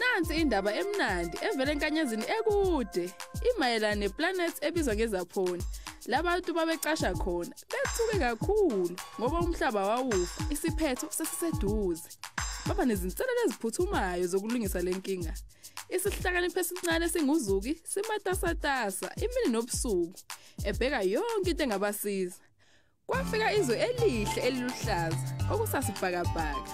Nansi indaba emnandi evela enkanyazini ekude, imayelana neplanet ebizwa ngezaphoni. Labantu babecasha khona, bethuke kakhulu ngoba umhlaba wawufa, isiphetho sesiseduze. Baba nezinselelo eziphuthumayo zokulungisa lenkinga. Isihlakaniphi esincane singuzuki simatasatasa imini nobusuku, ebheka yonke into engabasiza. Kwafika izwe elihle eliluhlaza okusasibhakabhaka.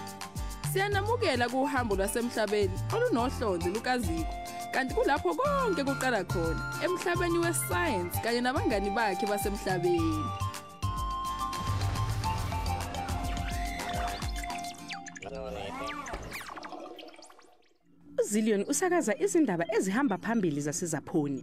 siyanamukela kuhambo lwasemhlabeni olunohlonze lukaziko kanti kulapho konke kuqala khona emhlabeni wesayensi kanye nabangani bakhe basemhlabeni uzillion usakaza izindaba ezihamba phambili zasezaphoni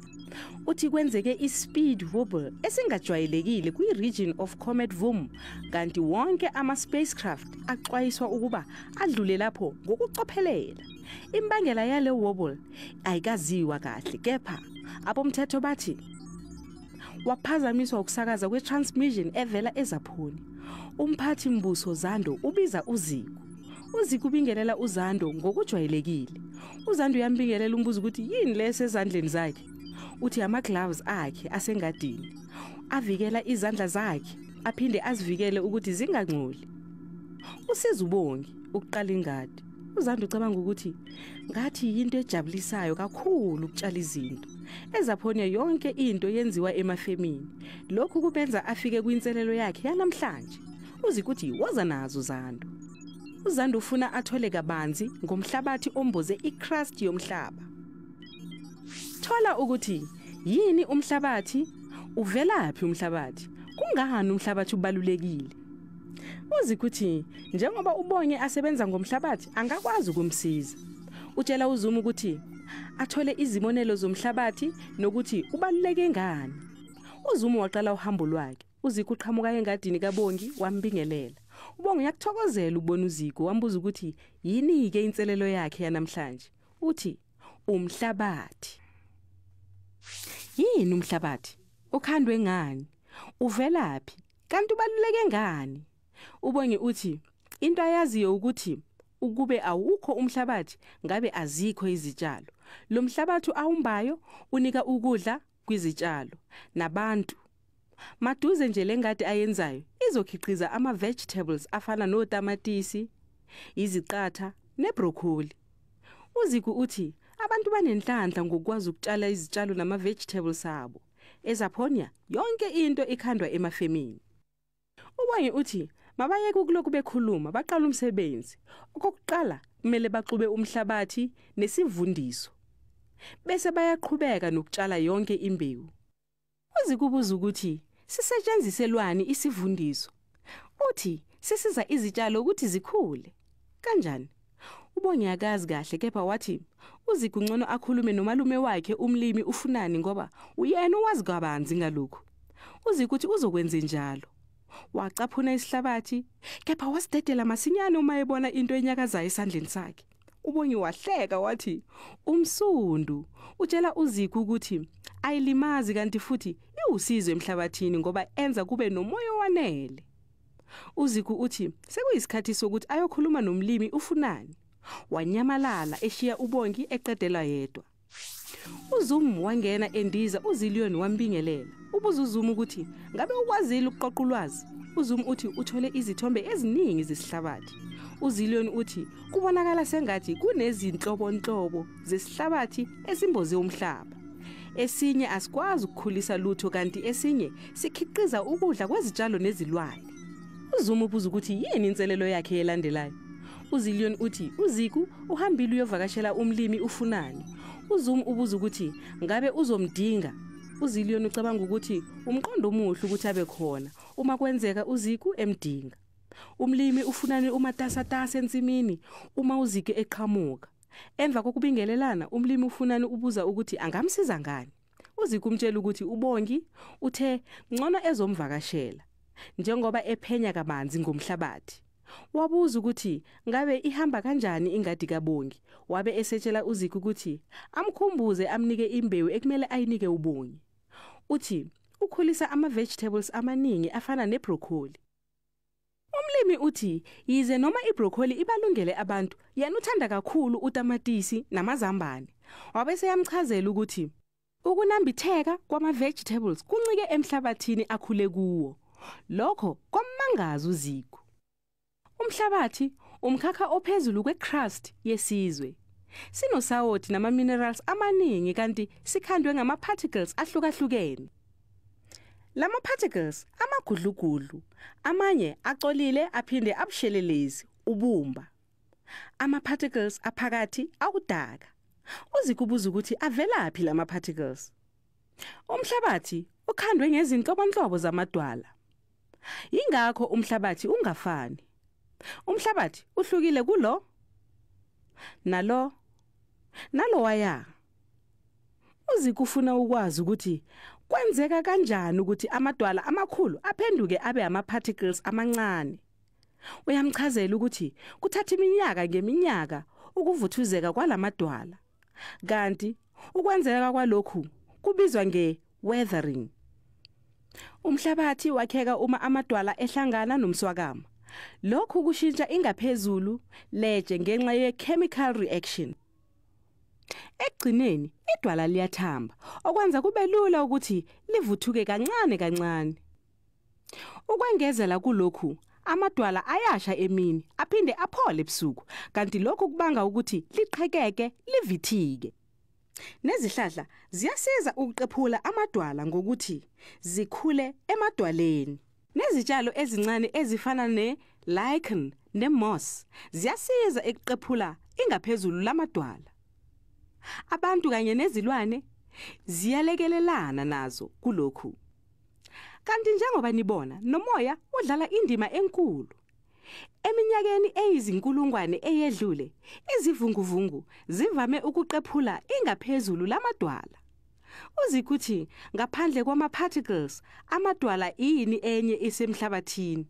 uthi kwenzeke i-speed wobble esingajwayelekile kwi-region of comet vroom kanti wonke ama-spacecraft axwayiswa ukuba adlule lapho ngokucophelela imbangela yale wobble ayikaziwa kahle kepha abomthetho bathi waphazamiswa ukusakaza kwe-transmission evela ezaphoni umphathi mbuso zando ubiza uziko uziko ubingelela uzando ngokujwayelekile uzando uyambingelela umbuzo ukuthi yini leso ezandleni zakhe uthi amagloves akhe asengadini avikela izandla zakhe aphinde azivikele ukuthi zingangcoli usizubongi ukuqala ingadi uzanda ucabanga ukuthi ngathi yinto ejabulisayo kakhulu ukutshala izinto ezaphonya yonke into yenziwa emafemini lokhu kubenza afike kwinselelo yakhe yanamhlanje uzikuthi woza nazo zando uzanda ufuna athole kabanzi ngomhlabathi omboze icrust yomhlaba Thola ukuthi yini umhlabathi, uvelaphi umhlabathi, kungani umhlabathi ubalulekile. Uzi ukuthi njengoba ubonye asebenza ngomhlabathi angakwazi ukumsiza. Utshela uZuma ukuthi athole izibonelo zomhlabathi nokuthi ubaluleke ngani. UZuma waqala uhambo lwakhe. Uzikho uqhamuka engadini kaBongi wambingelela. Ubonga uyakuthokozela ubona uziko wambuza ukuthi yini ke inselelo yakhe yanamhlanje. Uthi umhlabathi yini umhlabathi ukhandwe ngani uvelaphi kanti ubaluleke ngani ubonge uthi into ayaziyo ukuthi ukube awukho umhlabathi ngabe azikho izitshalo lo mhlabathi awumbayo unika ukudla kwizitshalo nabantu maduze nje lengadi ayenzayo izokhiqiza ama vegetables afana notamatisi iziqatha nebroccoli uziku uthi abantu banenhlanhla ngokwazi ukutshala izitshalo nama vegetables abo ezaphonia yonke into ikhandwa emafemini ubanye uthi mabayeke ukuloku bekhuluma baqala umsebenzi okokuqala kumele baxube umhlabathi nesivundiso bese bayaqhubeka nokutshala yonke imbewu uzikubuza ukuthi sisetshenziselwani isivundiso uthi sisiza izitshalo ukuthi zikhule kanjani uBongi akazi kahle kepha wathi uzikungcono akhulume nomalume wakhe umlimi ufunani ngoba uyena owazi kabanzi ngalokho. Uzikuthi uzokwenza njalo. Wacaphuna isihlabathi kepha wasidedela masinyane uma ebona into enyakazayo esandleni sakhe. Ubongi wahleka wathi umsundu utshela uzikho ukuthi ayilimazi kanti futhi iwusizwe emhlabathini ngoba enza kube nomoya wanele. Uzikho uthi sekuyisikhathi sokuthi ayokhuluma nomlimi ufunani. wanyamalala eshiya ubongi eqedelwa yedwa uZumu wangena endiza uZiliyoni wambingelela ubuza uZumu ukuthi ngabe ukwazile ukuqoqa ulwazi uZumu uthi uthole izithombe eziningi zesihlabathi uZiliyoni uthi kubonakala sengathi kunezinhlobonhlobo zesihlabathi esimboze umhlaba esinye asikwazi ukukhulisa lutho kanti esinye sikhiqiza ukudla kwezitshalo nezilwane uZumu ubuza ukuthi yini inselelo yakhe elandelayo uzillion uthi uziku uhambile uyovakashela umlimi ufunani uzum ubuza ukuthi ngabe uzomdinga uzillion ucabanga ukuthi umqondo omuhle ukuthi abe khona uma kwenzeka uziku emdinga umlimi ufunani umatasatasa ensimini uma uzike eqhamuka emva kokubingelelana umlimi ufunani ubuza ukuthi angamsiza ngani uzikumtshela ukuthi ubongi uthe ngcono ezomvakashela njengoba ephenya kabanzi ngomhlabathi wabuza ukuthi ngabe ihamba kanjani ingadi kaBongi wabe esetshela uZiki ukuthi amkhumbuze amnike imbewu ekumele ayinike uBongi uthi ukhulisa ama vegetables amaningi afana nebroccoli umlimi uthi yize noma ibroccoli ibalungele abantu yena uthanda kakhulu utamatisi namazambane wabese yamchazela ukuthi ukunambitheka kwama vegetables kuncike emhlabathini akhule kuwo lokho kwamangaza uziko Umhlabathi umkhakha ophezulu kwecrust yesizwe. Sinosawoti nama-minerals amaningi kanti sikhandwe ngama-particles ahlukahlukene. Lama particles amagudlugudlu, amanye acolile aphinde abushelelezi ubumba. Ama particles aphakathi akudaka. Uzikubuza ukuthi avelaphi lama particles? Umhlabathi ukhandwe ngezinhlobonhlobo zamadwala. Ingakho umhlabathi ungafani. umhlabathi uhlukile kulo nalo nalowaya uzikufuna ukwazi ukuthi kwenzeka kanjani ukuthi amadwala amakhulu aphenduke abe ama-particles amancane uyamchazela ukuthi kuthatha iminyaka ngeminyaka ukuvuthuzeka kwalamadwala kanti ukwenzeka kwalokhu kubizwa nge-weathering umhlabathi wakheka uma amadwala ehlangana nomswakama lokhu kushintsha ingaphezulu leje ngenxa ye-chemical reaction ekugcineni idwala liyathamba okwenza kube lula ukuthi livuthuke kancane kancane ukwengezela kulokhu amadwala ayasha emini aphinde aphole ebusuku kanti lokhu kubanga ukuthi liqhekeke livithike nezihlahla ziyasiza ukuqephula amadwala ngokuthi zikhule emadwaleni nezitshalo ezincane ezifana ne lichen nemoss ziyasiza ekuqephula ingaphezulu lamadwala abantu kanye nezilwane ziyalekelelana nazo kulokhu kanti njengoba nibona nomoya udlala indima enkulu eminyakeni eyizinkulungwane eyedlule izivunguvungu zivame ukuqephula ingaphezulu lamadwala uzikuthi ngaphandle kwama-particles amadwala ini enye isemhlabathini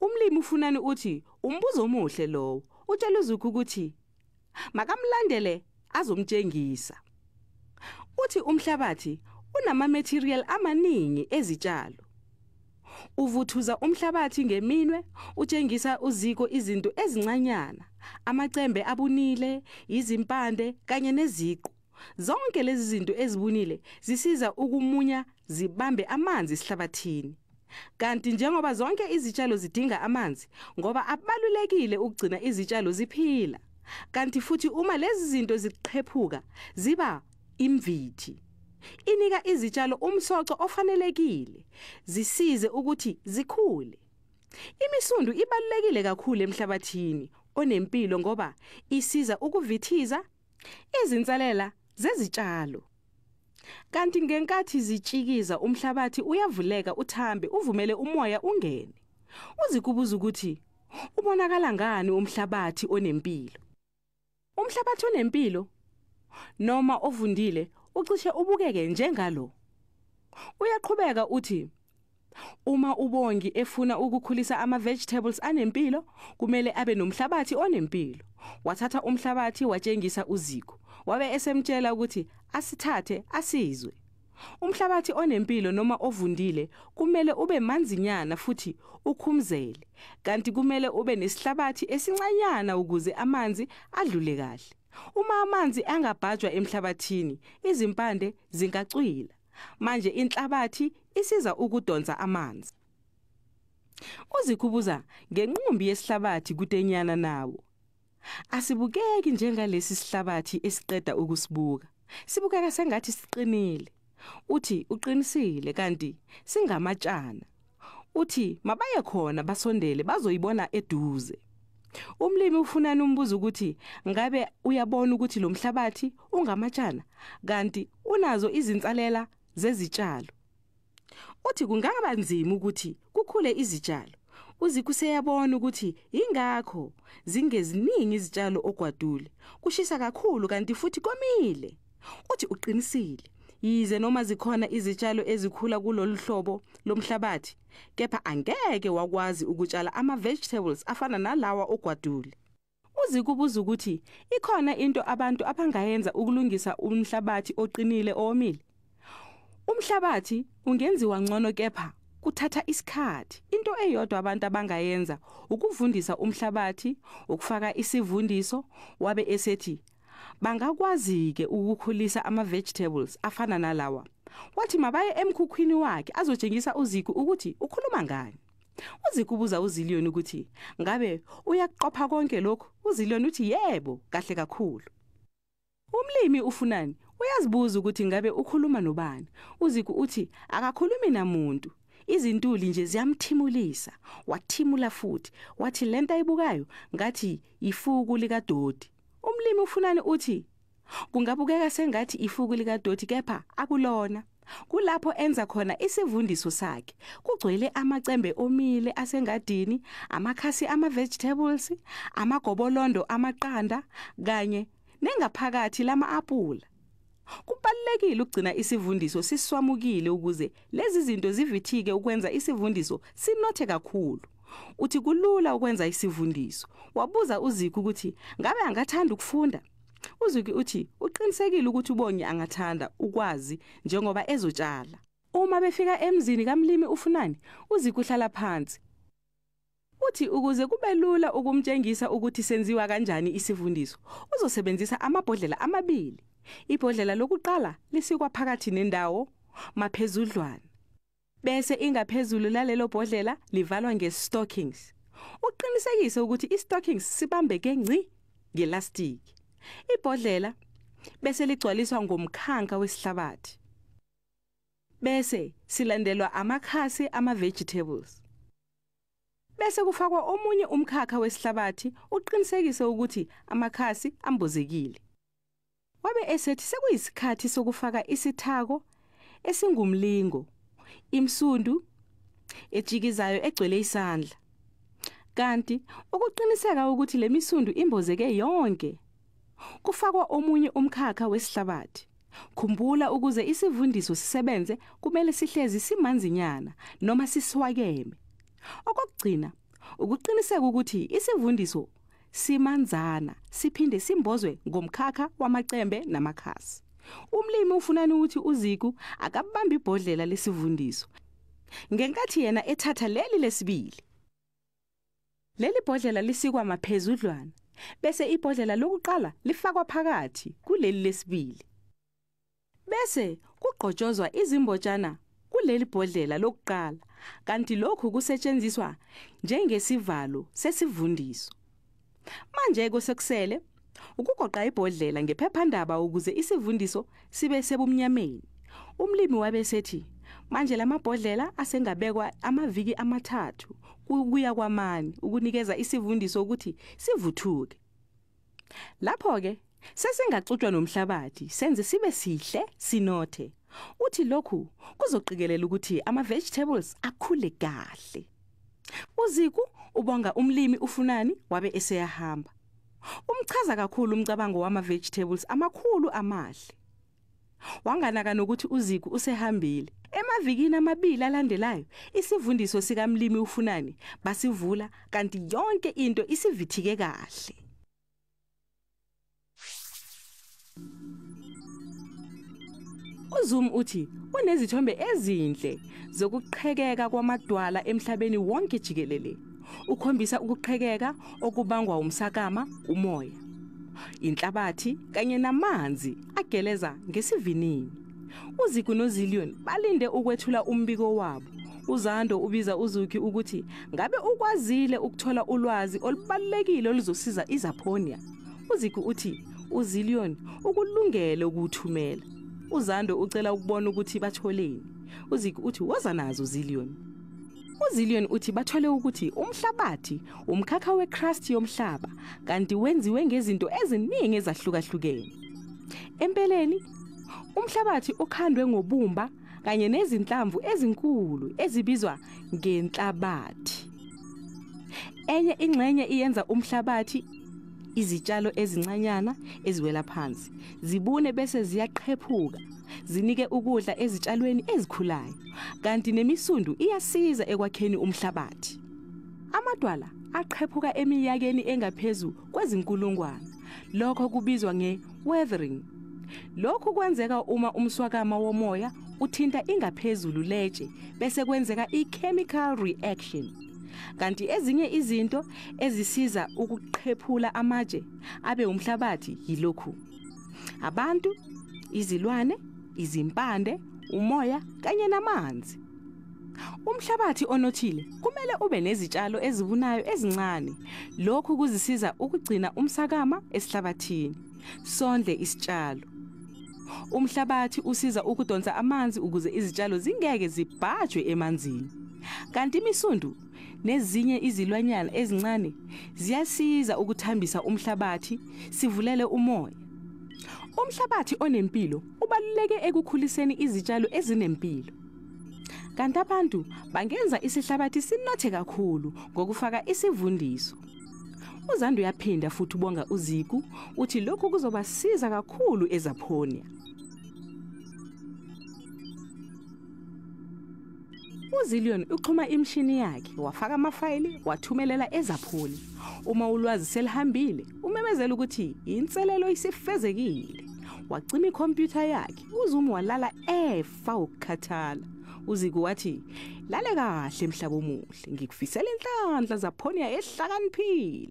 umlimi ufunani uthi umbuzo omuhle lowo utshela uzuku ukuthi makamlandele azomtshengisa uthi umhlabathi unama-material amaningi ezitshalo uvuthuza umhlabathi ngeminwe utshengisa uziko izinto ezincanyana amacembe abunile izimpande kanye neziqu zonke lezi zinto ezibunile zisiza ukumunya zibambe amanzi esihlabathini kanti njengoba zonke izitshalo zidinga amanzi ngoba abalulekile ukugcina izitshalo ziphila kanti futhi uma lezi zinto ziqhephuka ziba imvithi inika izitshalo umsoco ofanelekile zisize ukuthi zikhule imisundu ibalulekile kakhulu emhlabathini onempilo ngoba isiza ukuvithiza izinsalela zezitshalo. Kanti ngenkathi zitshikiza umhlabathi uyavuleka uthambe uvumele umoya ungene. Uzikubuza ukuthi ubonakala ngani umhlabathi onempilo? Umhlabathi onempilo noma ovundile ucishe ubukeke njengalo. Uyaqhubeka uthi Uma uBongi efuna ukukhulisa ama vegetables anempilo, kumele abe nomhlabathi onempilo. Wathatha umhlabathi watshengisa uZiko. Wabe esemtshela ukuthi asithathe asizwe. Umhlabathi onempilo noma ovundile kumele ube manzinyana futhi ukhumzele kanti kumele ube nesihlabathi esincanyana ukuze amanzi adlule kahle. Uma amanzi angabhajwa emhlabathini, izimpande zingacwila. manje inhlabathi isiza ukudonsa amanzi uzikhubuza ngenqumbi yesihlabathi kutenyana nawo asibukeki njengalesi sihlabathi esiqeda ukusibuka sibukeka sengathi siqinile uthi uqinisile kanti singamatshana uthi mabaye khona basondele bazoyibona eduze umlimi ufuna umbuzo ukuthi ngabe uyabona ukuthi lo mhlabathi ungamatshana kanti unazo izinsalela zezitshalo uthi kungaba nzima ukuthi kukhule izitshalo uzikuseyabona ukuthi ingakho zingeziningi izitshalo ogwadule kushisa kakhulu kanti futhi komile uthi uqinisile yize noma zikhona izitshalo ezikhula kulolu hlobo lomhlabathi kepha angeke wakwazi ukutshala ama vegetables afana nalawa ogwadule uzikubuza ukuthi ikhona into abantu abangayenza ukulungisa umhlabathi oqinile owomile Umhlabathi ungenziwa ngcono kepha kuthatha isikhathi. Into eyodwa abantu abangayenza ukuvundisa umhlabathi, ukufaka isivundiso wabe esethi bangakwazi ke ukukhulisa ama vegetables afana nalawa. Wathi mabaye emkhukhwini wakhe azotshengisa uZiku ukuthi ukhuluma ngani. Uzikubuza uZiliyoni ukuthi ngabe uyakuqopha konke lokhu? UZiliyoni uthi yebo, kahle kakhulu. Umlimi ufunani? uyazibuza ukuthi ngabe ukhuluma nobani uziku uthi akakhulumi namuntu izintuli nje ziyamthimulisa wathimula futhi wathi lento ayibukayo ngathi ifuku likadodi umlimi ufunani uthi kungabukeka sengathi ifuku likadoti kepha akulona kulapho enza khona isivundiso sakhe kugcwele amacembe omile asengadini amakhasi ama vegetables amagobolondo amaqanda kanye nengaphakathi lama apula Kubalekile ukugcina isivundiso siswamukile ukuze lezi zinto zivithike ukwenza isivundiso sinothe kakhulu. Uthi kulula ukwenza isivundiso. Wabuza uZiku ukuthi ngabe angathanda ukufunda? Uzuki uthi uqinisekile ukuthi ubonye angathanda ukwazi njengoba ezotshala. Uma befika emzini kaMlimi ufunani, uZiku uhlala phansi. Uthi ukuze kube lula ukumtshengisa ukuthi senziwa kanjani isivundiso, uzosebenzisa amabhodlela amabili. Ibhodlela lokuqala lisikwa phakathi nendawo maphezudlwana. Bese ingaphezulu lalelo bhodlela livalwa ngestockings. Uqinisekise ukuthi istockings sibambeke ngci ngelastic. Ibhodlela bese ligcwaliswa ngomkhanka wesihlabathi. Bese silandelwa amakhasi ama vegetables. Bese kufakwa omunye umkhakha wesihlabathi uqinisekise ukuthi amakhasi ambozekile. wabe esethi sekuyisikhathi sokufaka isithako esingumlingo imsundu ejikizayo egcwele isandla kanti ukuqiniseka ukuthi lemisundu imbozeke yonke kufakwa omunye umkhakha wesihlabathi khumbula ukuze isivundiso sisebenze kumele sihlezi simanzinyana noma siswakeme okokugcina ukuqiniseka ukuthi isivundiso simanzana siphinde simbozwe ngomkhakha wamacembe namakhasi umlimi ufunani ukuthi uziku akabamba ibhodlela lesivundiso ngenkathi yena ethatha leli lesibili leli bhodlela lisikwa maphezudlwana bese ibhodlela lokuqala lifakwa phakathi kuleli lesibili bese kugqotshozwa izimbotshana kuleli bhodlela lokuqala kanti lokhu kusetshenziswa njengesivalo sesivundiso manje kusekusele ukugoqa ibhodlela ngephephandaba ukuze isivundiso sibe sebumnyameni umlimi wabesethi manje lamabhodlela asengabekwa amaviki amathathu kuya kwamani ukunikeza isivundiso ukuthi sivuthuke lapho ke sesingaxutshwa nomhlabathi senze sibe sihle sinothe uthi lokhu kuzoqikelela ukuthi ama vegetables akhule kahle uziku ubonga umlimi ufunani wabe eseyahamba umchaza kakhulu umcabango wama vegetables amakhulu amahle wanganaka nokuthi uziku usehambile emavikini amabili alandelayo isivundiso sikamlimi ufunani basivula kanti yonke into isivithike kahle uZum uthi unezithombe ezinhle zokuqhekeka kwamadwala emhlabeni wonke jikelele. Ukhombisa ukuqhekeka okubangwa umsakama, umoya, inhlabathi kanye namanzi ageleza ngesivinini. Uziku noZillion balinde ukwethula umbiko wabo. Uzando ubiza uZuki ukuthi ngabe ukwazile ukuthola ulwazi olubalekile oluzosiza iZaphonia. Uziku uthi uZillion ukulungele ukuthumela uZando ucela ukubona ukuthi batholeni. Uziki uthi woza nazo zillion. UZillion uthi bathole ukuthi umhlabathi umkhakha wecrust yomhlaba kanti wenziwe ngezinto eziningi ezahlukahlukene. Empeleni umhlabathi okhandwe ngobumba kanye nezinhlamvu ezinkulu ezibizwa ngenhlabathi. Enye ingxenye iyenza umhlabathi izitshalo ezincanyana eziwela phansi zibune bese ziyaqhephuka zinike ukudla ezitshalweni ezikhulayo kanti nemisundu iyasiza ekwakheni umhlabathi amadwala aqhephuka emiyakeni engaphezu kwezinkulungwane lokho kubizwa nge-weathering lokhu kwenzeka uma umswakama womoya uthinta ingaphezulu letshe bese kwenzeka i-chemical reaction kanti ezinye izinto ezisiza ukuqhephula amatshe abe umhlabathi yilokhu abantu izilwane izimpande umoya kanye namanzi Umhlabathi onothile kumele ube nezitshalo ezibunayo ezincane. Lokhu kuzisiza ukugcina umsakama esihlabathini. Sondle isitshalo. Umhlabathi usiza ukudonsa amanzi ukuze izitshalo zingeke zibhajwe emanzini. Kanti imisundu nezinye izilwanyana ezincane ziyasiza ukuthambisa umhlabathi sivulele umoya umhlabathi onempilo ubaluleke ekukhuliseni izitshalo ezinempilo kanti abantu bangenza isihlabathi sinothe kakhulu ngokufaka isivundiso uzandu yaphinda futhi ubonga uziku uthi lokhu kuzobasiza kakhulu ezaphonia uzillion uxhuma imshini yakhe wafaka amafayili wathumelela ezapholi uma ulwazi selihambile umemezela ukuthi inselelo isifezekile wacima ikhompyutha yakhe uzuma walala efa ukukhathala uziko wathi lale kahle mhlaba omuhle ngikufisela inhlanhla zaphonia ehlakaniphile